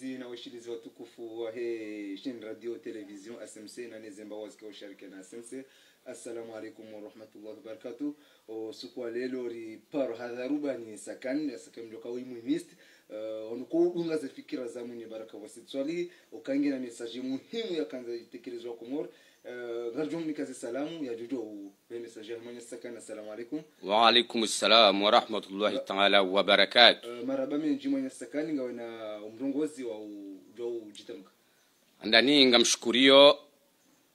watangazaji na washirizi watukufu wa he shin radio television SMC na nezemba wazike washarike na SMC assalamu alaikum warahmatullahi wabarakatu siku lelo ri paro hadharubani sakan sakamjoka wimuimist uh, unga ze fikira zamwini baraka wasitswali ukange na mesaji muhimu kanza itekelezwa komoro نرجو منك السلام sakana salamu alaikum wa alaikum salamu wa rahmatullahi السلام wa الله تعالى وبركاته مرحبا من sakani السكن وانا umrongozi wa جو jitamka andani ngamshukurio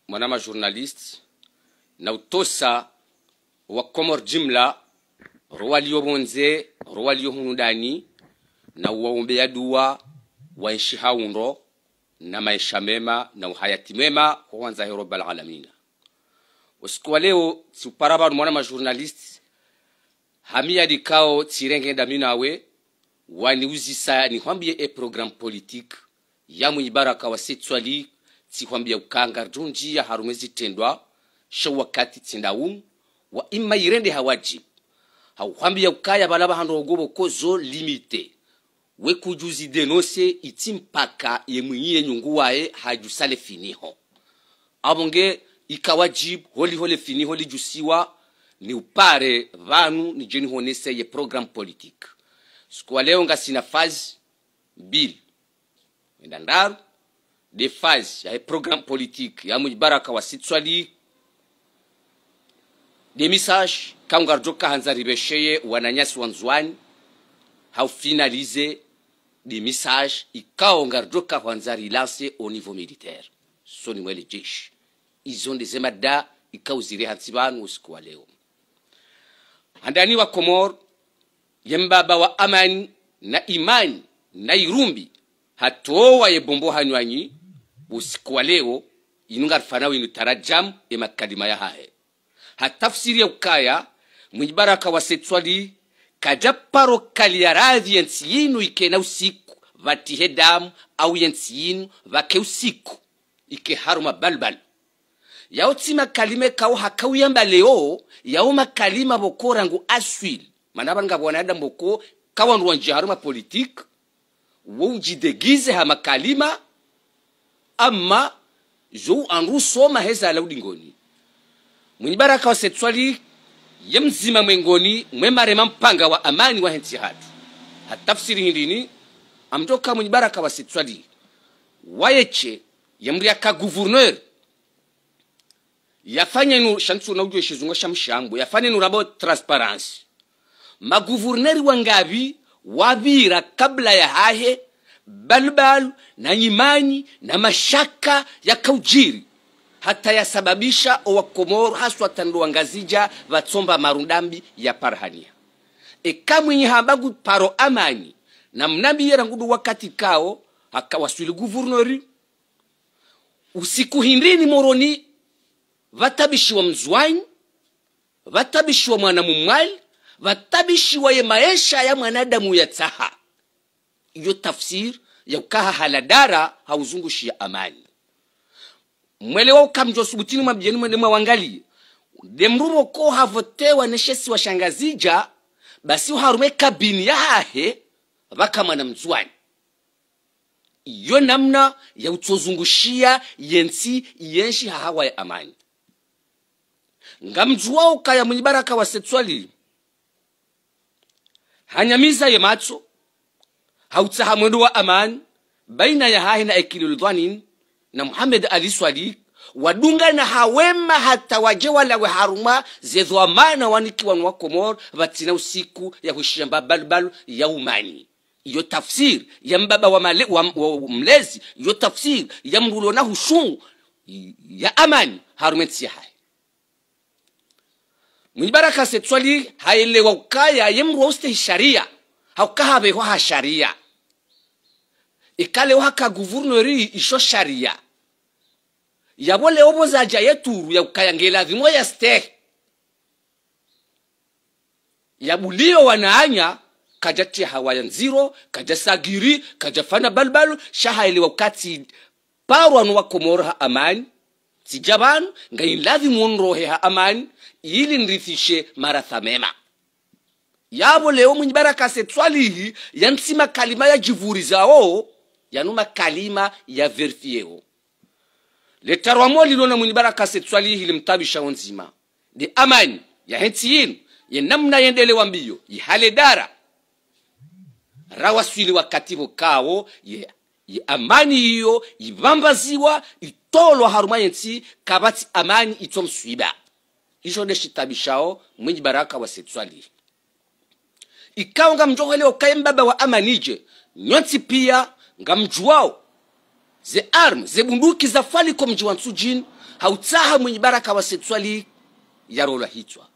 mwanama journalist na utosa wa komor jimla rowaliyobonze rowaliyohunudani na ya duwa wa nshi haundo na maisha mema na uhayati mema kwa kwanza ya rabbal alamin usiku wa leo tsuparaba mwana ma journalist hamia dikao wani uzisa waniuzisa nihwambie e program politique ya muibaraka wa setswali tsikwambia ukanga runji ya harumezi tendwa sho wakati tsindaum wa imayirende hawaji hawambia ukaya balaba kozo limite we kujuzi denose iti mpaka yemwinyiye nyungu wae hajusale finiho abonge holi holi finiho li jusiwa ni upare vanu ni jeni honese ye program politik. sikuwa leo nga sinafazi fazi Ndandaru de fazi ya ye program politik ya mujibaraka wa sitswali de misaj kangarjo hanzaribesheye wananyasi wanzwani hau finalize haufinalize des messages ikaongardoka kwanza lancé au niveau militaire soni mwele jeshi izo ndezemada ikauzire hansi banu usiku wa leo handani wa komor yembaba wa amani na imani na irumbi hatowa yebombo hanywanyi usiku wa leo inungarfana winu tarajam emakadima yahahe hatafsiri ya ukaya mwibaraka wa setswali kajaparo kaliaradhi yensi yinu ikena usiku vatihe damu au yensi yinu vake usiku ike haru mabalbal yao tsima kalime kao hakauyamba leo yao makalima boko rangu aswil manaba nga bwanadamu boko kawandu haru haruma politike wo ujidegize ha makalima ama zo anru soma heza ala udingoni mwini baraka wa setwali ya mzima mwengoni mwemarema mpanga wa amani wa hensi hatu hatafsiri hindini amtoka mwenye baraka wa setswali wayeche yamriaka guverneur yafanye nu shantu na ujwe shizunga shamshambo yafanye nu rabo transparansi maguvurneri wangabi wabira kabla ya hahe balbalu na nyimani na mashaka ya kaujiri hatayasababisha owakomoro haswatandua ngazija vatsomba marundambi ya parhania ekamwinyi hambangu paro amani na mnambi ngudu wakati kao hakawaswili guvurnori usiku hindini moroni vatabishiwa mzwanyi vatabishiwa mwana mumwali vatabishiwa ye maesha ya mwanadamu ya tsaha iyo tafsir ya kukaha haladara hauzungushia amani mwelewa ukamjwa subutini mwa mjeni mwende mwawangalie demrumo ko havotewa neshesi wa shangazija basi uharume kabini yahahe vakamwana mzwani iyo namna ya utozungushia yensi yenshi hahawa ya amani ngamjuwa ukaya mwenye baraka wa sexuali hanyamiza ye matso hautsaha mwendo wa amani baina ya hahe na ekililudhwanin na muhammad aliswali wadunga na hawema hata waje wala weharuma zedhwamana wanikiwa wa komor batina usiku ya kushamba ya umani iyo tafsir ya mbaba wa, male, wa, wa mlezi iyo tafsir ya mbulo na hushungu ya amani harumetsi haye mwibaraka setwali haelewa ukaya ya yemruwa usite sharia haukahabeho ha sharia ikale ikaleho hakaguvurnori isho sharia yabo leo turu ya yakukayangela vimo ya stehe yabulio wanaanya kaja tia nziro kaja sagiri kaja fana balbalu shahaili wakati parwanu wakomoro ha amani sijabanu ngailavi mwonrohe ha amani ili nrithishe maratha mema yabo leo mwenye barakase twalihi yansima kalima ya jivuri zawo yanuma kalima ya verfieho letarwa mo lilona mwini barakase tswalihi limtabishawo nzima ndi amani ya hentsi yinu ya namna wambiyo ya hale dara rawaswili wakativo kawo ye, ya amani hiyo yivambaziwa itolwa haruma yenti kabati amani itso mswiba isho neshitabishawo mwinyi baraka wasetswalihi ikawo leo okaye mbaba wa amanije nyonsi pia ngamjuwao ze arme zebunduki za faliko mji wa Tsujin hautsaha mwenye baraka wa setswali yarolwa hitwa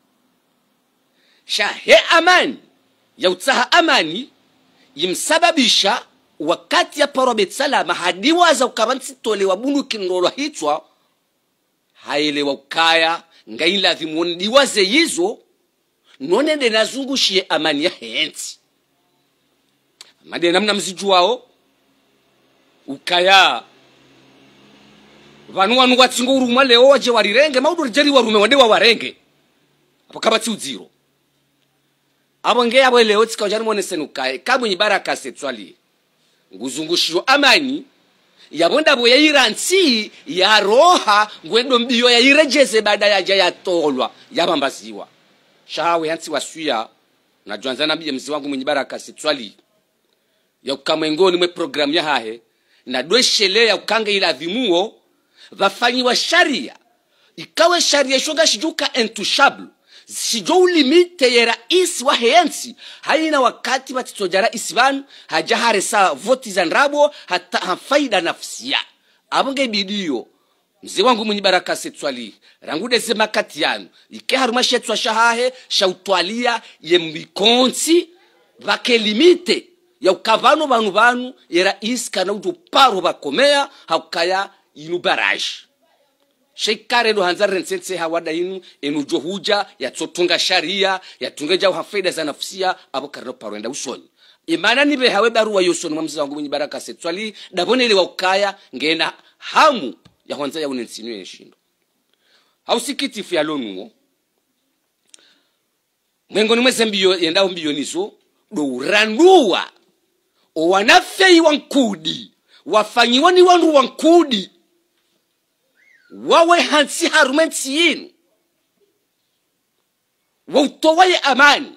shahe amani yautsaha amani yimsababisha wakati ya parobet salama hadiwa za wa bunduki nrolwa hitwa wa ukaya ngaila vimwondiwa zeyizo nonende nazungushie amani ya hensi madena mzijuwao ukaya vanhu wanu watsingo uri leo waje warirenge maudori jeri warume wande wawarenge apo kabatsi udziro avo nge yavo leo tsika ujani moneseni ukaye kamwenyi baraka setswali nguzungushiyo amani yavo ndavo yaira ntsi yaroha ngwendo mbiyo yairejeze bada yaja yatolwa yavambaziwa shawe yantsi wasuya najwanzana biye mzi wangu mwenyi baraka setswali yakukamwengoni mwe programu yahahe na dweshe ya ukanga ila dhimuo vafanyiwa sharia ikawe sharia shoga shijuka entushablu sijo ulimite ye raisi wa heyensi haina wakati vatitsoja rais vanu haja haresa voti za nrabo hata hafaida nafsia avonge bidiyo mzee wangu mwenye baraka setswali rangudeze makati yanu ike haruma shetswa shahahe shautwalia ye vake limite yauka vano vanhu vanu era isi kana kuti uparo vakomeya haukaya inu baraji shekare eno hanza rensense hawada inu inu johuja yatsotunga sharia yatunga jau hafeda za nafsia avo karino enda usoni imana nibe hawe baruwa yosoni mwa wangu mwenye baraka setu wali dabone ili waukaya ngena hamu ya hwanza ya yaune ntsinu yenshindo hausikitifu yalonuwo mwengoni mwese mbiyo yenda mbiyo yendawo do douranduwa owanafei nkudi wafanyiwani wandu nkudi wawe hansi harumensi yinu wautowaye amani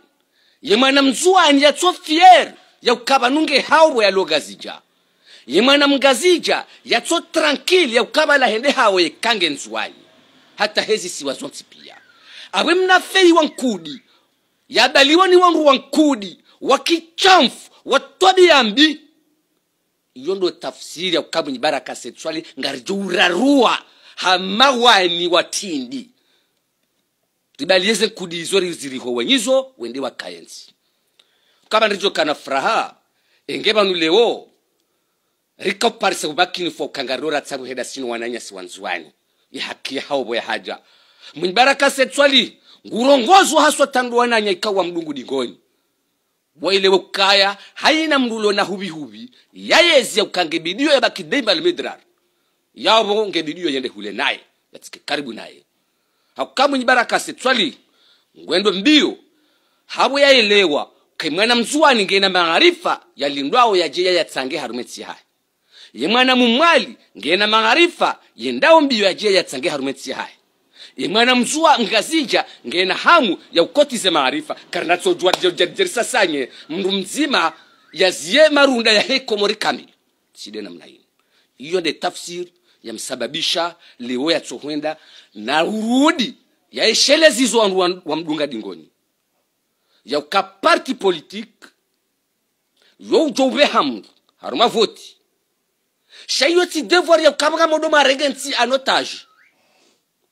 ye mwana fieru ya ukaba nunge hawo yalogazija ye mwana mgazija yatso tranquille yaukaba lahende hawo yekange nzuani hata hezi siwazonsi pia awe mnafei wankudi yadaliwani wa nkudi wakichamfu watobiambi iyo ndo tafsiri ya kukabwa baraka sexuali ngarijourarua hamawani watindi ribalieze kudizo riziriho wenyizo wende wa kayensi kama ndicho kana fraha engeba banu rika uparisa kubaki nifo kangarora tsabu heda sinu wananya si wanzuani ya haki haobo boya haja mwibaraka sexuali ngurongozu haswa tandu wananya ikawa mdungu digoni wailewe kukaya haina mrulo na hubi hubi yayezi yayezia ukange bidio yabaki daima midrar yabo nge bidio yende hule naye yatike karibu naye hakukamwenye baraka setwali ngwendo mbio habo yaelewa kaimwana mzuwani ngena magharifa yalindwao yajeya yatsange harumetsi haya ye mwana mumwali ngena magharifa yendao mbio yajeya yatsange harumetsi haya ye mwana mzua ngazinja ngena hamu ya ukotize maarifa karna karinatsojwa jerisasanye mndu mzima yaziye marunda ya hekomori kamili side namna hii hiyo nde tafsiri yamsababisha leo tsohwenda na urudi yaeshelezizo wandu wa, wa mdunga dingoni ya yauka parti politique yo ube hamu haruma voti shaiyo tsi devoir yaukavanga modoma regenti anotage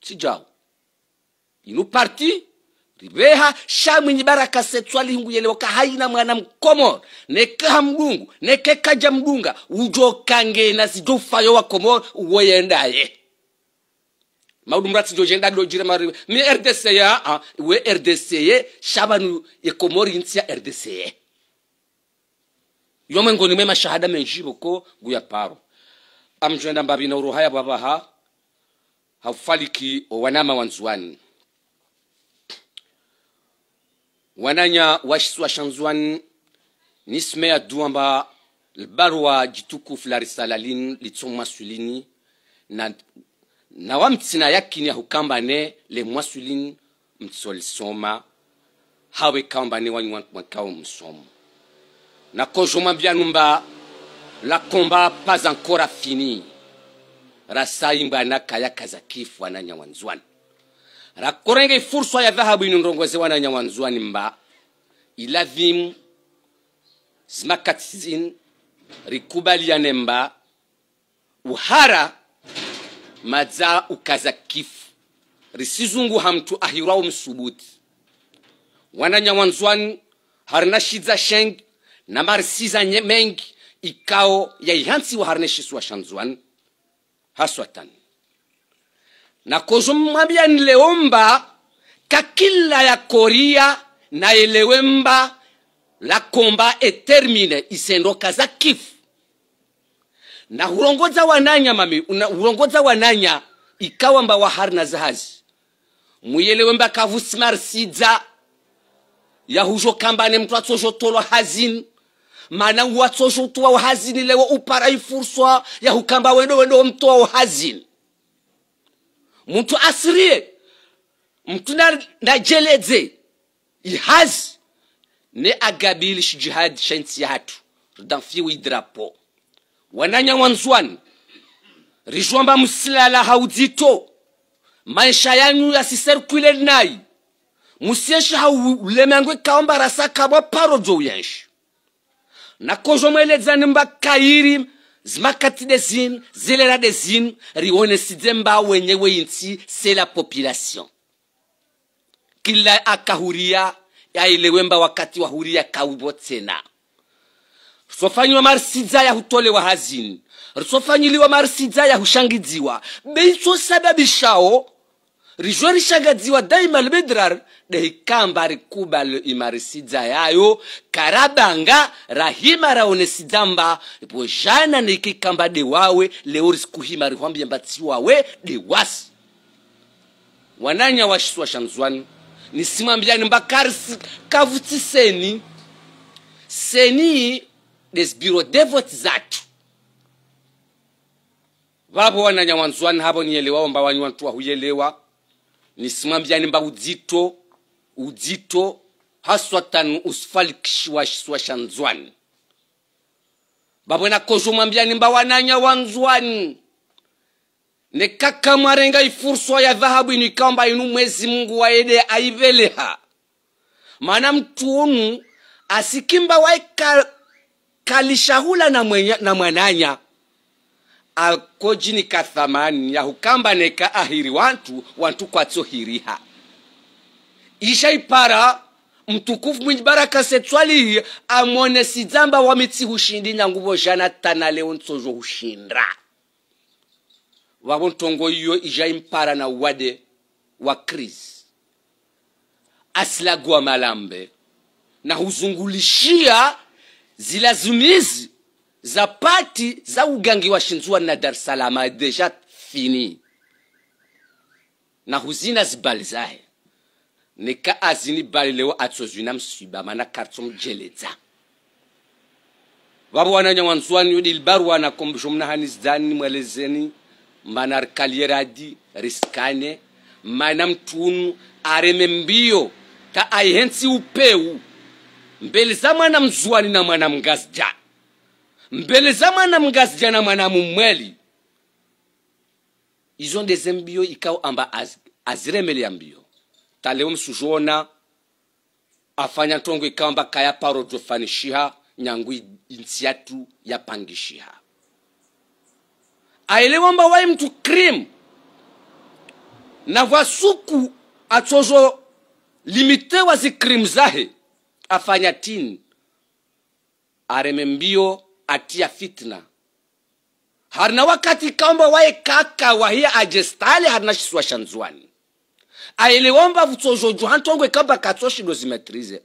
tsijawo inu parti ribeha shamwinyi baraka setswali hinguyelewa haina mwana mkomoro nekaha mdungu nekekaja mdunga ujokangena sijofayo wa komoro uwoyendaye maudumra tijojenda dojira mari mi rdc ya a ah, we rdc ye shabanu ye ekomori nsia rdc ye yomwe ngoni mema shahada menjibo ko guya paro amjwenda mbabina uruhaya babaha hafaliki owanama wanzuani wananya washanzwan nisme ya duamba lbarwa jitukufu la risala lin litsomwa na na wa yakini ya hukambane le mwaswilini mtsolisoma hawe kambane wanywa mwakao msomo na kojoma byanumba la komba pas encore fini rasaimbana kaya kazakifu ananya wanzwana rakorenge fursa ya dhahabu inonrongozewa na nyawanzuani mba iladhimu zimakatzin rikubaliane mba uhara madza ukaza kifu risizungu hamtu ahirwawo msubuti wananyawanzwani harina shidza sheng na marisiza mengi ikao wa harina shiswa shanzwani haswatani na nakozomwambia nileomba kakila ya koria na elewemba la komba etermine isendokaza kif na hurongoza wananya mami una, hurongoza wananya ikawa mba wahari na zahazi muyelewemba muyelewe mba kavusimarsidza yahujo kambane mtu atsoshotolwa hazin mana uwatsoshotuwa hazin lewo upara ifurswa hukamba wendo wendo mtu womtowa hazin mutu asiriye mutu ndajeledze ihazi neagabili shijihad shantiyatu ridamfiwe idrapo wananyawanzwani rizvomba musilala haudzito mansha yanyu yasiserikwile nai musi yeshe haulemi yangu ikaomba rasakabwa parodzo uyanshi nakozvomweledzani mbakairi zmakati de zin zelera de zin riwonesidze wenye wenyewe insi se la population kila akahuria yailewe wakati wahuria kawibo tena ya hutole yahutolewa hazini risofanyiliwa marisidza yahushangidziwa beitsosababishawo rizvo rishagadziwa daima libedrar dehikamba rikuba loimarisidza yayo karabanga rahima raonesidzamba bozhana nikikamba dewawe leo risikuhima rihwambia mbatsiwawe dewasi wananya washiswa shanzwani nisimwambiani mbakari kavutsiseni seni seni desbiro devoti zatu vapo wananya wanzwani hapo nielewao mbawanywantu wahuyelewa nisimwambia nimba uzito uzito haswatan usfalikshwashanzwani babwena kojo mwambia nimba wananya wanzwani nekaka mwarenga ifurswa ya dhahabu inu ikamba inu mwezi mungu waede aiveleha maana mtu onu asikimba wae kalishahula na, na mwananya alkojini kathamani yahukambane ahiri wantu wantu kwatso ishaipara mtukufu mwinji baraka setwalihi amone sidzamba wamitsi hushindi nyanguvo jana tana leo ntsozo hushinda wavo ntongo iyo ijaimpara na wade wa kris asilagua malambe na huzungulishia zilazumizi za pati za ugangi wa shinzua na Dar es Salaam deja fini na huzina zibali zahe ka azini bali leo atsozwina msiba mana jeleza babu wana mjeledza nzwa ni udi ilbaru wana kombisho mna mnahanizdani mwelezeni mana rikalieradi riskane mana mtunu areme mbio ta aihensi upeu mbeleza mana mwana mzuani na mana mgazja mbele za mwana jana mwana mumweli izo ndeze mbio ikao amba az, aziremelea mbio taleo msuzhoona afanya ntongo ikaamba kaya parodzo fanishiha nyangu insi yatu yapangishiha aelewa mba wai mtu krim na vwasuku atsozo wazi krim zahe afanya tini areme mbio atia fitna harina wakati kaomba waye kaka wahia ajestale harina shiswa shanzwani ailiomba vutsojoju hantongwe kamba katsoshidwe zimetrize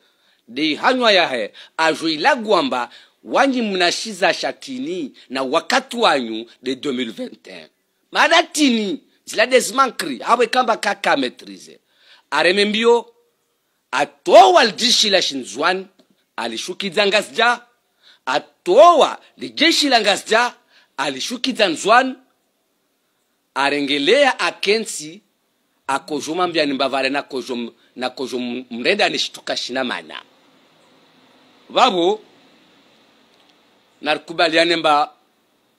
dihanywa yahe ajoilagwamba wanyi mnashiza shatini na wakati wanyu de 2021 mada tini zila desmankri hawe kamba kaka metrize areme mbio atowaldishila shinzwani alishukidzanga zja atowa lijeshi la ngasda alishukiza nzwanu arengelea akensi akozhoma mbyani mbavare nakozho nakozho mrenda nishituka mana vavo narikubaliane mba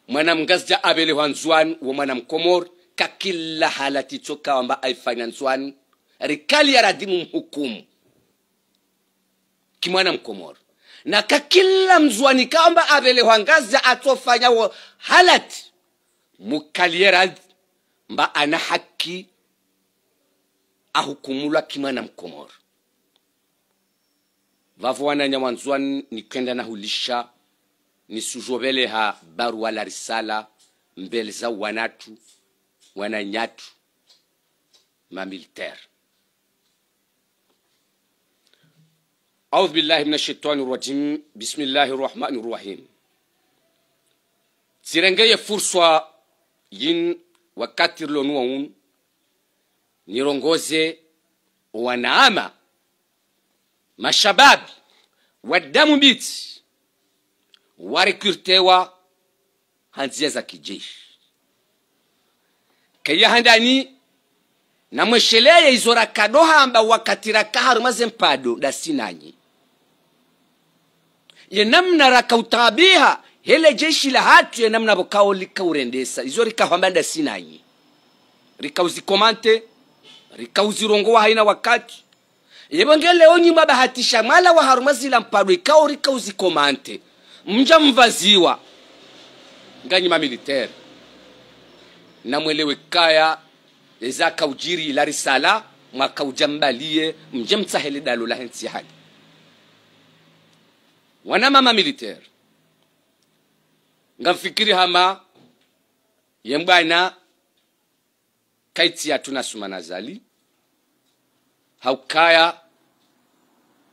mwana mngasja avelehwa nzwanu wo mwana mkomori kakila halati tsokawamba aifanya nzwanu rikali radimu mhukumu kimwana mkomori nakakila mzwani kamba avelehwa ngaza atsofanyawo halati mukalieradi mba ana haki ahukumulwa kimwana mkomoro vavoananya wanzwani nikwenda nahulisha nisuzhoveleha barua la risala mbele za wanatu wananyatu mamilitaire أعوذ بالله من الشيطان الرجيم بسم الله الرحمن الرحيم sirengeye furswa yin wakati lonuwaun nirongoze wanaama mashababi wadamu biti warekurtewa hanzia za kijeshi keyahandani namwesheleye izora kadohamba wakati rakaharumaze mpado dasinanyi ye namna rakautabiha hele jeshi la hatu ye namna bokao likaurendesa izo rikahambanda sinanyi rikauzikomante rikauzirongowa haina wakati yebonge leo nyima bahatisha mwala wa haruma zila mpalo ikao rikauzikomante mja mvaziwa nganyima militeri namwelewe kaya ezaka ujiri la risala mwaka ujambalie mje mtsahele dalo la hensi hadi mama militaire ngamfikiri hama yembwana kaitsi yathu nasumana zali haukaya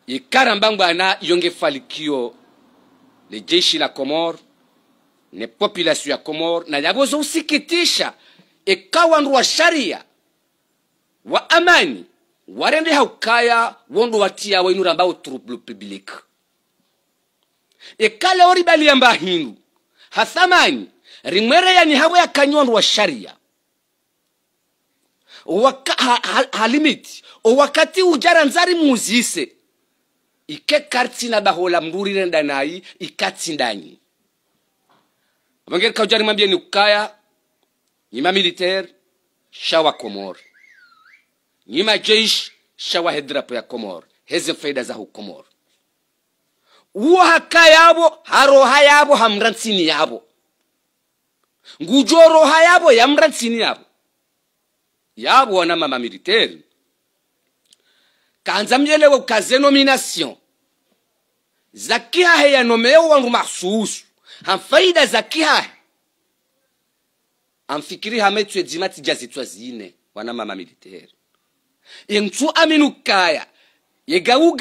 yikaramba ngwana yonge falikio le jeshi la Comore ne population ya Comore na yabozo usikitisha ikawa e ndu wa sharia wa amani warende haukaya wondo watia mbao trouble publique ekale ori balia hathamani rimwere yani hawe yakanyondwa sharia Waka, ha, ha, halimiti wakati ujara nzari muzise ike kartina bahola mburire ndanai ikatsindanyi vangeri kaujari mambia ni kukaya nyima militaire shawa komor nyima jeish shawa hedrapo ya komor heze faida za komor uhaka yabo haroha yabo hamra ntsini yabo ngujo roha yabo yamra ntsini yabo yabo wana mama militaire kanza wa kaze nomination zakihahe yanomeo wangu mahsusu hamfaida zakihahe amfikiri hametswe dzima tijazitswa zine wana mama militaire intsu aminukaya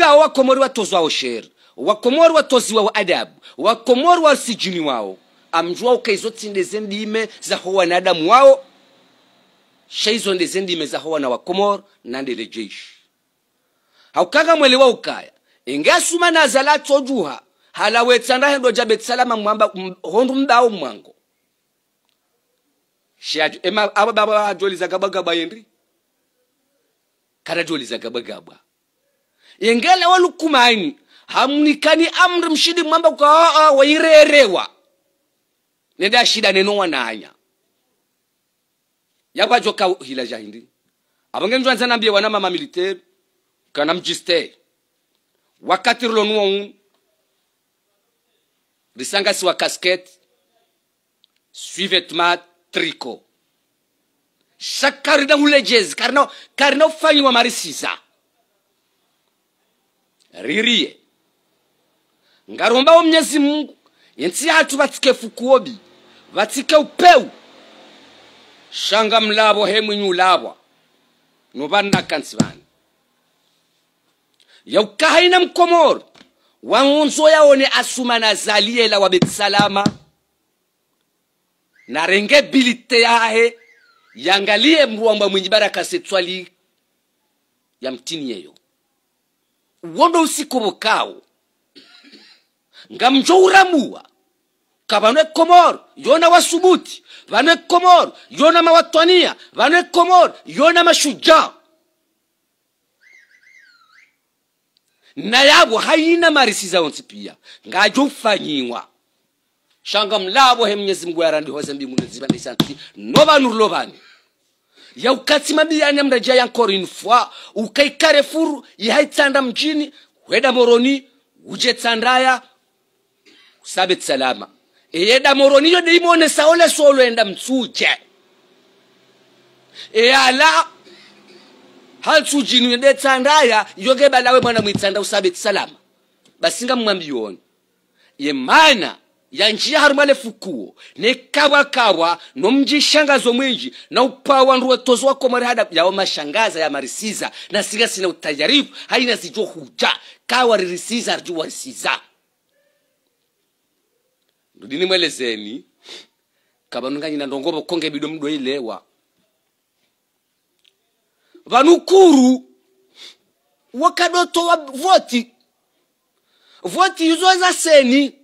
wa wakomori watozwawo shere wakomori watozi wa adabu wakomori wasijini wao amjua ukaizo za ndime na adamu wao shaizo ndeze ndime zaho wana wakomor nandele jeshi haukaga mwele wa ukaya na azala tojuha hala wetanda hendo jabetsalama mwamba hondu mbao mwango shajo ema aba baba ajoli zagabagaba yendri kana joli za zagabagaba yengela walukumani hamnikani amri mshidi mwamba kwa ah, ah, wairerewa nenda shida nenowa nanya yakwajoka hila jahindi avangenjwanza nambie wana mama militaire kana mjiste wakatirilo nuwaun risanga siwa kaskete suivetema triko chaque carina hulejezi karina karina ufanyiwa marisiza ririe ngarombawo mnyezi mungu insi yatu vatsike fukuobi vatsike upeu shanga mlavo hemwinyi ulavwa kansi vani yaukahaina mkomoro wang'onzo yaone asumana zaliela wa betsalama narenge bilite yahe yangalie mruwamba mwinyi barakasetswali ya mtini yeyo wondo uwondo usikobokao ngam uramua ka banwe komor yona wasubuti banwe komor yona mawatwania banwe komor yona mashuja na yabo marisi za onsi pia ngajo ufanyiwa shanga mlabo he mnyezi mngu yarandihoze mbinguni zibanaisanti novanurilo vani ya ukati ya ukatsimamiyana ya yankoro infwa ukaikare furu ya ihaitsanda mjini weda moroni uje tsandaya kusabe tsalama eyeda moroniyo deimwonesa ole solwenda mtsuje eyala haltsujinu yedetsandaya balawe mwana mwitsanda usabe tsalama basinga mmwambiyoni yemana yanjiya hari malefukuwo nekabwakabwa nomjishangazo mwinji na upawa nruwe tozo wako marihada yawo mashangaza ya marisiza na singa sina utajarifu haina zijo huja kawa ririsiza kawaririsiza risiza lini mwelezeni kabanunganyina ndongo bokonge bido mdoilewa vanukuru wakadotowa voti voti izo za seni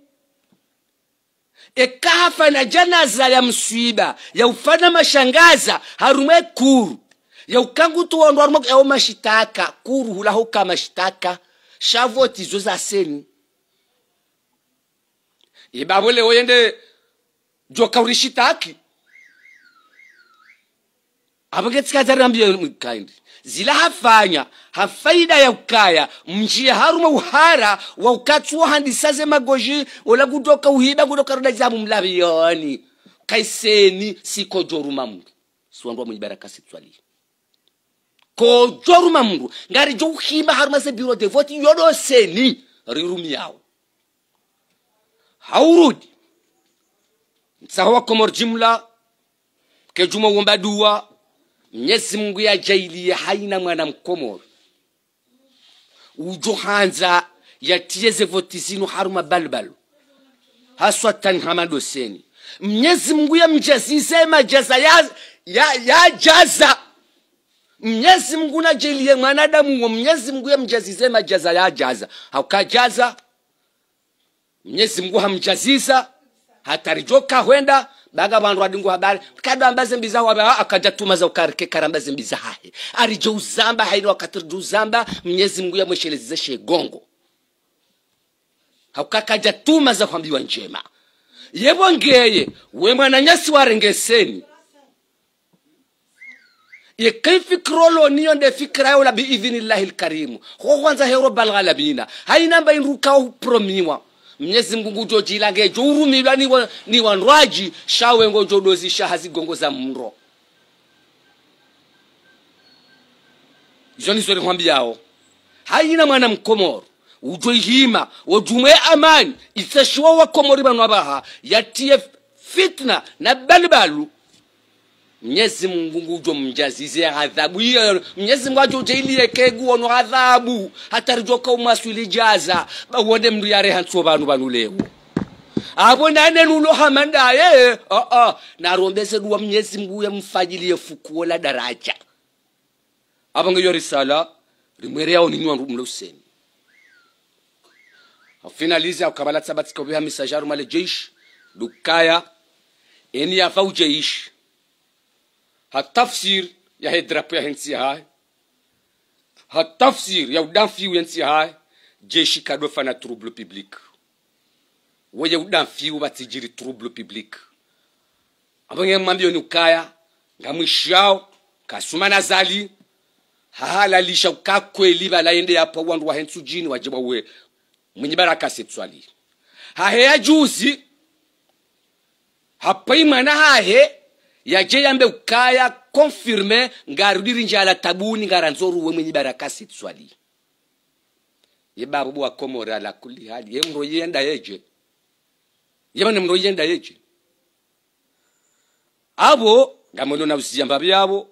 ekahafa na janaza ya mswiba ya ufana mashangaza harumwe kuru ya ukangu tuwondwa harumwe yao mashitaka kuru hula ka mashitaka shavoti izo za seni ibabule woyende jokaurishitaki abagetsikazarambye zila hafanya hafaida ya ukaya mnjia haruma uhara wa ukatsuwa handisaze magoji ola kudoka uhiba kudoka ruda jabu mlabioni kaiseni siko joruma mndu siwandua mwenye baraka sitwali ko joruma mndu ngari jo uhimba haruma se biro devoti yodoseni yao haurudi msahawa komor jumla kejuma womba dua mnyezi mungu ya jailia haina mwana mkomoro ujo hanza yatiyeze votizinu haruma balbalu haswa tanhamadoseni mnyezi mungu ya mjazize majaza ya, ya, ya jaza mnyezi mungu najailie mwanadamu wo mnyezi mungu ya mjazize majaza ya jaza haukajaza mnyezi mungu hamjaziza hatarijoka huenda baga bandu adingu habari kadamba ambaze mbiza wabe akaja tuma za ukarike karamba zembi za hahe arijo uzamba haini wakati uzamba mnyezi mungu yamweshelezeze shegongo hakukakaja tuma za kwambiwa njema yebo ngeye we mwana nyasi warengeseni yekaifikirolo niyo nde fikra yola bi idhinillahi lkarimu ho kwanza hero balghalabina namba inrukao promiwa mnyezi mngungu chochilanga chourumilwa ni wandwaji shawengo gongo za mro izo nizo nikwambiyawo haina mwana mkomoro ujoihima wojumwe amani isashiwa wakomori vanhu avaha yatiye fitna na balibalu Mnyezi Mungu ngujo mjazize adhabu hiyo. Mnyezi Mungu ajote ile kegu ono adhabu hatarijoka umasuli jaza bawone mdu yare hanso banu banu leo abo nane nulo hamanda ye a ah, a ah. narombese duwa Mnyezi Mungu ya mfajili ya fukuola daraja Abo nge yori sala. rimwere yao ninyo mlo usemi afinaliza akabala tsabatsikobya misajaru male jeish dukaya eni yafa ujeishi hatafsir ya hedrapo ya hensi hai hatafsir ya udanfiu ya hensi hai jeshi kadofa na trouble public weye udanfiu batijiri trouble public abonye mambiyo ni ukaya ngamwishao kasuma na zali hahalalisha ukakweli balaende yapo wandu hensu jini wajibwa we mwenye baraka setswali hahe ya juzi hapa imana hahe yajeyambe yambe ukaya konfirme ngarudiri njala tabuni ngaranzoru we mwenye barakasi tswali ye barubu wa komora la kuli hali ye mro yenda yeje ye mane mro yenda yeje abo ngamono na usija mbabi abo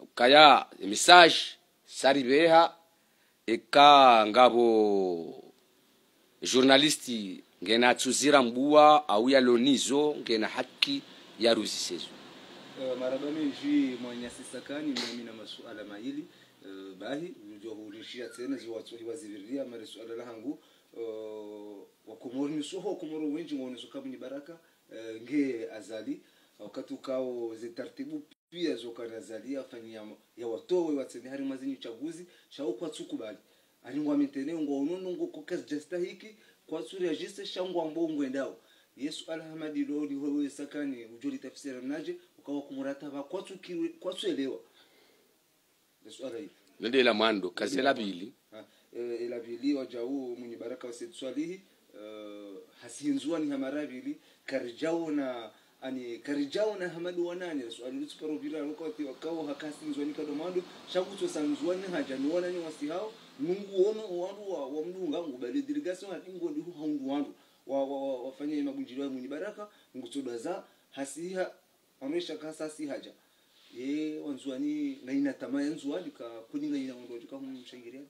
ukaya message sari beha eka ngabo journalisti ngena tsuzira mbuwa au ya lonizo ngena haki ya sezu Uh, eh, marabani ji mwanyasisakani mimi na masuala maili uh, eh, bahi njohurishia tena watu ziwatsuri waziviriria mara suala langu uh, eh, wakomorni soho komoro wenji ngone sokabu baraka nge azali wakati ukao zitaratibu pia zoka na azali afanyi ya watowe watseni hari mazinyu chaguzi shau kwa tsuku bali alingwa miteneo ngo unono ngo kokes jesta hiki kwa suri ya jiste shangwa mbongo endao Yesu alhamadi lodi wewe sakani ujuri tafsira mnaje ukawa kumurataba kwatsukiwe kwatswelewa swala hili nende elamwando kazi elabili e, elabili wajau mwenye baraka waseduswalihi uh, e, hasinzua ni hamarabili karijao na ani karijao na hamadu wanani swali lutsuparo vira lokoti wakao hakasinzua ni kadomando shakutswa sanzua ni hajani wanani wasihao nungu ono wandu wa, wa mdunga ngubali dirigasi wa tingo ndihu haundu wandu wa, wa, wafanye mabunjiro ya mwenye baraka ngutsodaza hasiha kasa si haja ye eh, wanzuani ngaina tama lika ka na ina ondoje ka humshangiriani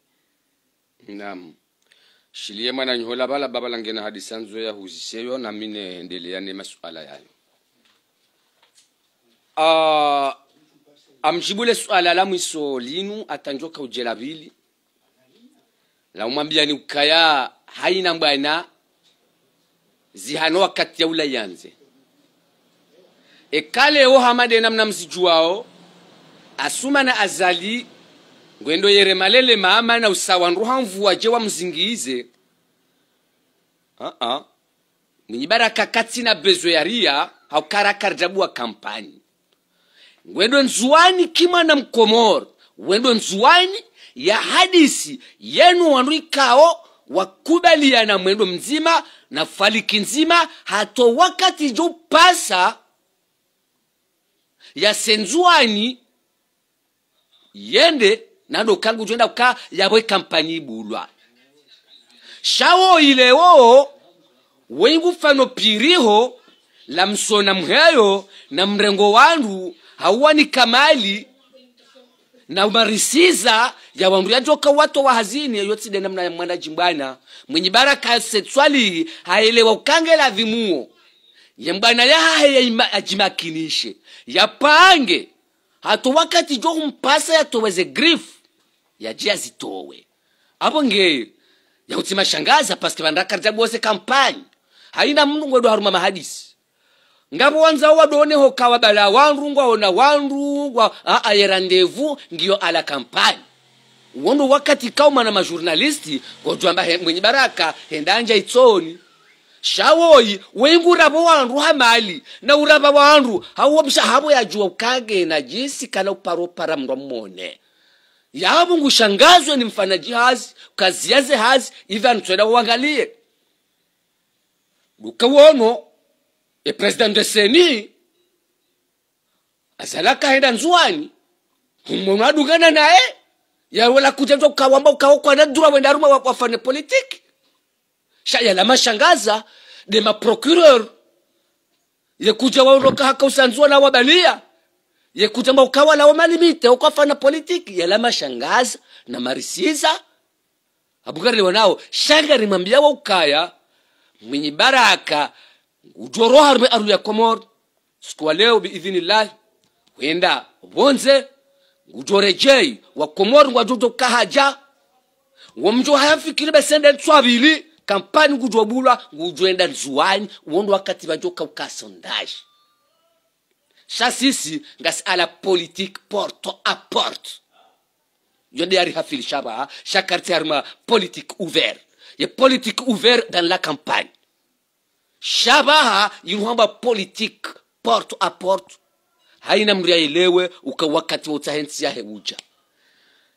naam shilie mwana nyola bala baba langena hadisa nzo ya huziseyo na mine endeleane masuala yayo ah amjibule swala la mwiso linu atanjoka ujela bili la umwambia ni ukaya haina zihano wakati ya ula yanze ekale wo hamade namnamsi asuma asumana azali ngwendo yere malele mama na usawa nruha mvua je a uh -uh. baraka kati na bezo yariya wa kampani ngwendo kima na mkomor wendo nzuani ya hadisi yenu wandu ikao wakubaliana mwendo mzima na faliki nzima hato wakati jo pasa yasenzwani yende nado kangu twenda kuka yabwe kampanyi bulwa shawo ilewo fano piriho la msona mheyo na mrengo wandu hauwani kamali na marisiza ya wandu yajoka watu wa hazini yotsidena mna mwana jimbana mwenye baraka setswali haelewa ukangela vimuo yembwana yahaye ajimakinishe yapange hatu wakati jo kumpasa yatoweze grief yaje yazitowe apo ya utima shangaza paske vandakarira bose kampanyi haina mndu wedu haruma mahadisi ngapo wanzao wadoneho kawa bala wandu ngwaona wandu ngwa ayerandevu randevu ala kampanyi wondo wakati kauma na majurnalisti ngojwamba mwenye baraka hendanja itsoni shawoyi wenguravo wandu hamali na urava wandu hawomsha havo yajua ukagena jinsi kala uparopara mndwa mmone yavo ngushangazwe ni mfanaji hazi ukaziaze hazi ivi antswela wangalie luka wono epresidenti eseni azala kaenda nzuwani mmwenu adungana naye yawela kutenza ukawamba ukaokwana dura wenda ruma wafane politiki yalamashangaza de maprocureur yekuja waoloka haka usanzua na wabania yekuja maukawa lawo malimite okwafana politiki yalamashangaza na marisiza abugariwa nawo shangari wa ukaya mwenye baraka ujoroha rume aru ya komor siku wa leo biidhinillahi wenda wonze ujorejei wa komor ngwajojo kahaja womjo hayafikiri besende tswavili kampani ngujwa bulwa ngujwenda nzuwani uondo wakati vanjoka ukasondaji shasisi ngasi ala politique porte a porte yonde yari hafili shaba chaque quartier harima politique ouvert ye politique ouvert dans la campagne shabaha yiruhamba politique porte a porte haina mriaelewe uka wakati wa utahensi yahe uja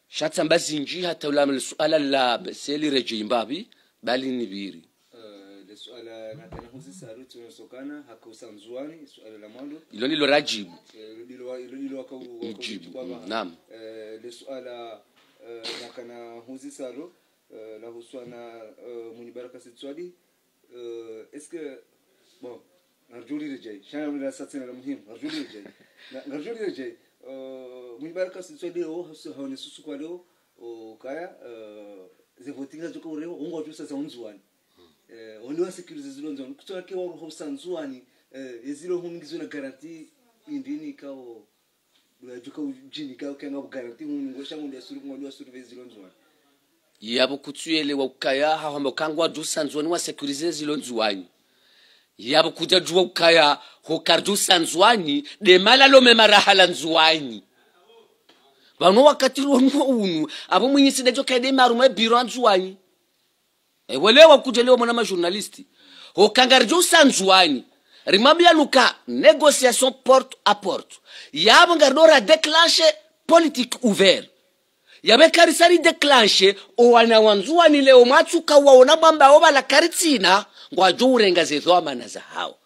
shatsamba zinji hata ulama suala la seli reje imbabi bali ni biri eh, ilo ndilo rajibu mjibu eh, naam nakana eh, huzi saro lahuswana muni baraka sitswadi eske bon ngarjulire jay shanamila satsina la muhimu ngarjulire jay ngarjulire jay muni baraka sitswadi o hawne susukwali o kaya zivotira zoko urewo ongo jusa za unzuani eh onwa security zilonzo kutoka ke wa ruhusa unzuani eh ezilo hungizo na garanti indini kao urajuka ujini kao kenga garanti mungosha mundu asuru ngolwa survey zilonzo yabo kutuelewa ukaya hahamba kangwa jusa unzuani wa security zilonzuani yabo kuja jua ukaya hokarjusa unzuani de malalo memarahala unzuani vanhu wakatirwa nuwo unhu avo munyisida chokaidemi arume bhiro anzwani eh, welewa kuti lewo mona majournalisti hokanga rijo usanzwani rimabianuka négociation porte à porte yavo nga ridora déclenche politique ouvert yave karisa ri déclenche owana wanzuwani lewo mwatsuka waona bwamba avo valakari tsina ngwajo urenga zezwawamana zahawo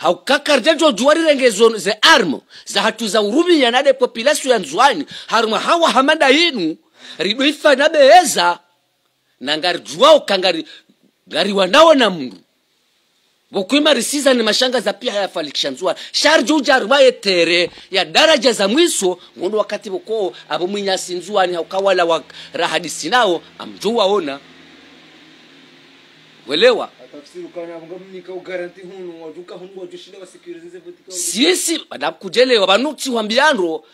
haukakari dzojuwarirengezo ze armo za hatu zahatuza urumia nade populasio ya nzwani harumwa hawa hamada hinu ridoifa nabeeza nangarijuwao kangari gariwanao na mndu bokwima risiza ni mashanga za pia hayafalikisha nzwani sharji ujarwaye tere ya daraja za mwiso ngondo wakati bokoo abo mwinyasi nzwani haukawala wa rahadisi nao amjuwaona welewa sisi badap kujelewa banu tsiwambiyanro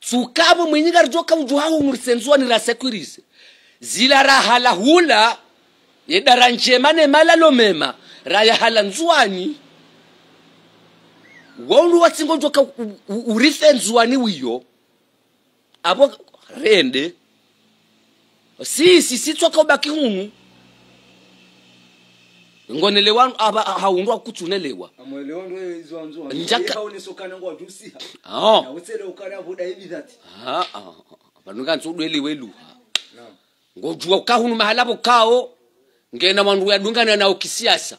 tsukavo mwinyika rijoka ujuhahung'urisenzuwanira zila rahala hula yedara njema nemalalo rayahala nzuwani woulu watsingojoka urisenzuwani wiyo abo rende sisi sitswaka ubaki hunu ngonelewanu aba haundwa kutsunelewa eh, njaka ha oh ah ah vanunga nsudweliwe luha ngojua ukahunu mahalapo kao ngena wandu yadungana nao kisiasa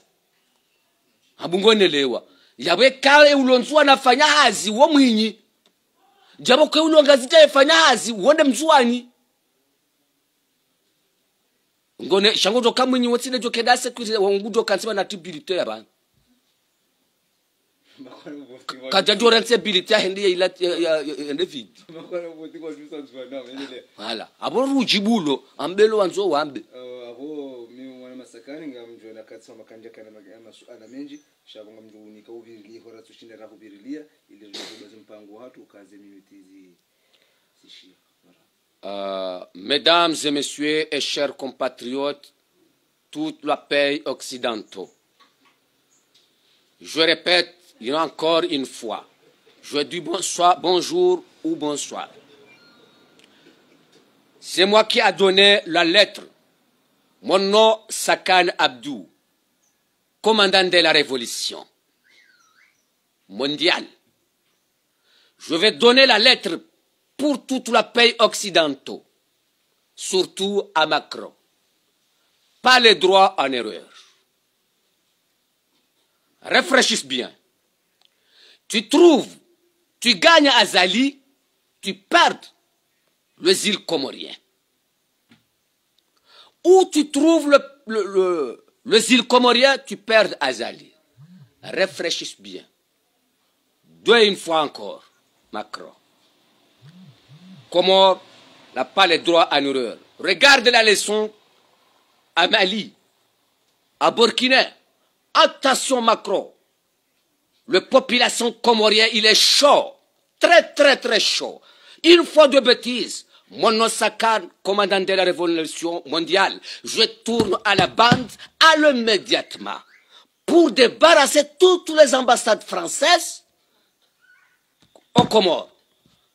habungonelewa yawe kale ulonzua nafanya hazi wo mwinyi jabo keulo ngazita efanya hazi uonde mzuani ngone shango to kamwinyi wotsine to kedase kuti wanguto kansiba na tibilite ya bana kata to responsibility hende ila hende vid hala abo rujibulo ambelo wanzo wambe abo mi mwana masakani na katsa makanja kana masuala menji shako ngamjuni kaubirili hora tushinde rahubirilia ili zimpango hatu kaze mimi tizi sishia Euh, mesdames et messieurs et chers compatriotes, toute la paix occidentaux, Je répète encore une fois, je dis bonsoir, bonjour ou bonsoir. C'est moi qui a donné la lettre. Mon nom, Sakan Abdou, commandant de la révolution mondiale. Je vais donner la lettre pour toute la pays occidentaux, surtout à Macron. Pas les droits en erreur. Réfléchisse bien. Tu trouves, tu gagnes à Zali, tu perds les îles Comoriennes. Où tu trouves le, le, les îles Comoriennes, tu perds Azali. Réfléchisse bien. Deux une fois encore, Macron. Comore n'a pas les droits l'horreur. Regarde la leçon à Mali, à Burkina. Attention Macron. Le population comorienne, il est chaud. Très, très, très chaud. Une fois de bêtises, mon Sakar, commandant de la révolution mondiale, je tourne à la bande à immédiatement pour débarrasser toutes les ambassades françaises aux Comores.